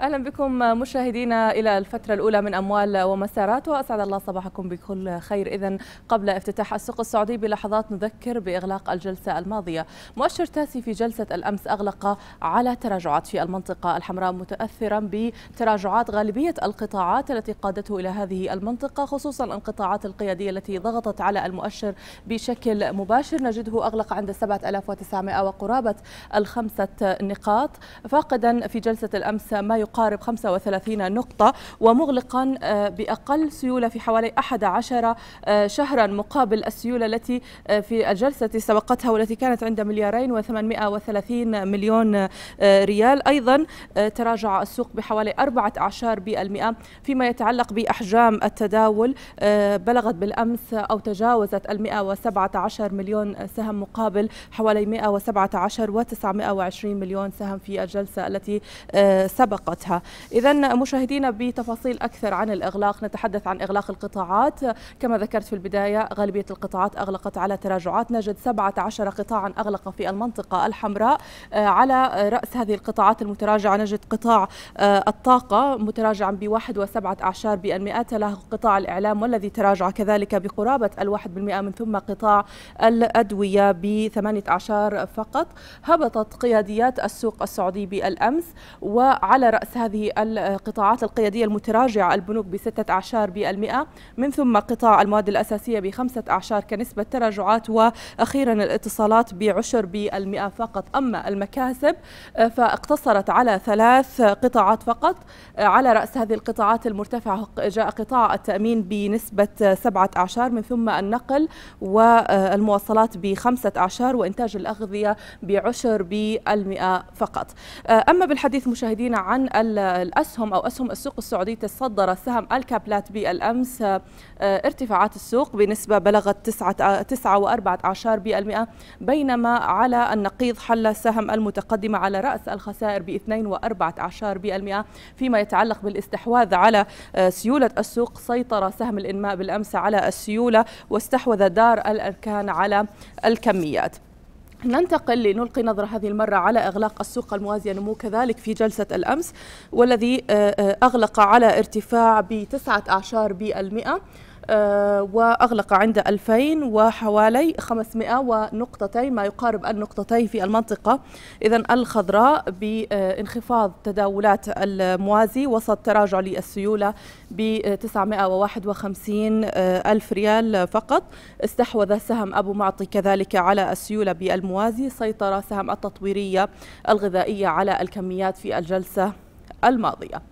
اهلا بكم مشاهدينا الى الفتره الاولى من اموال ومسارات واسعد الله صباحكم بكل خير اذا قبل افتتاح السوق السعودي بلحظات نذكر باغلاق الجلسه الماضيه مؤشر تاسي في جلسه الامس اغلق على تراجعات في المنطقه الحمراء متاثرا بتراجعات غالبيه القطاعات التي قادته الى هذه المنطقه خصوصا القطاعات القياديه التي ضغطت على المؤشر بشكل مباشر نجده اغلق عند 7900 وقرابه الخمسه نقاط فاقدا في جلسه الامس ما يقارب 35 نقطة ومغلقا آه، بأقل سيولة في حوالي 11 آه، شهرا مقابل السيولة التي آه، في الجلسة سبقتها والتي كانت عند مليارين و830 مليون ريال أيضا تراجع السوق بحوالي 14% فيما يتعلق بأحجام التداول بلغت بالأمس أو تجاوزت ال 117 مليون سهم مقابل حوالي 117 و920 مليون سهم في الجلسة التي سبقت ومخططاتها إذا مشاهدينا بتفاصيل أكثر عن الإغلاق نتحدث عن إغلاق القطاعات كما ذكرت في البداية غالبية القطاعات أغلقت على تراجعات نجد 17 قطاعا أغلق في المنطقة الحمراء آه، على رأس هذه القطاعات المتراجعة نجد قطاع آه، الطاقة متراجعا ب 1.7 تلاه قطاع الإعلام والذي تراجع كذلك بقرابة ال 1% من ثم قطاع الأدوية بثمانية أعشار فقط هبطت قياديات السوق السعودي بالأمس وعلى رأس رأس هذه القطاعات القيادية المتراجعة البنوك بستة أعشار بالمئة من ثم قطاع المواد الأساسية بخمسة أعشار كنسبة تراجعات وأخيرا الاتصالات بعشر بالمئة فقط أما المكاسب فاقتصرت على ثلاث قطاعات فقط على رأس هذه القطاعات المرتفعة جاء قطاع التأمين بنسبة سبعة أعشار من ثم النقل والمواصلات بخمسة أعشار وإنتاج الأغذية بعشر بالمئة فقط أما بالحديث مشاهدينا عن الأسهم أو أسهم السوق السعودي تصدر سهم الكابلات بالأمس آه، ارتفاعات السوق بنسبة بلغت آه، وأربعة عشر بالمئة بينما على النقيض حل سهم المتقدمة على رأس الخسائر باثنين وأربعة عشر بالمئة فيما يتعلق بالاستحواذ على آه، سيولة السوق سيطر سهم الإنماء بالأمس على السيولة واستحوذ دار الأركان على الكميات ننتقل لنلقي نظرة هذه المرة على إغلاق السوق الموازية نمو كذلك في جلسة الأمس والذي آه، آه، أغلق على ارتفاع بتسعة أعشار بالمئة آه، وأغلق عند 2000 وحوالي 500 ونقطتي ما يقارب النقطتي في المنطقة إذا الخضراء بانخفاض تداولات الموازي وسط تراجع للسيولة ب 951 آه، ألف ريال فقط استحوذ سهم أبو معطي كذلك على السيولة بالموازي سيطر سهم التطويرية الغذائية على الكميات في الجلسة الماضية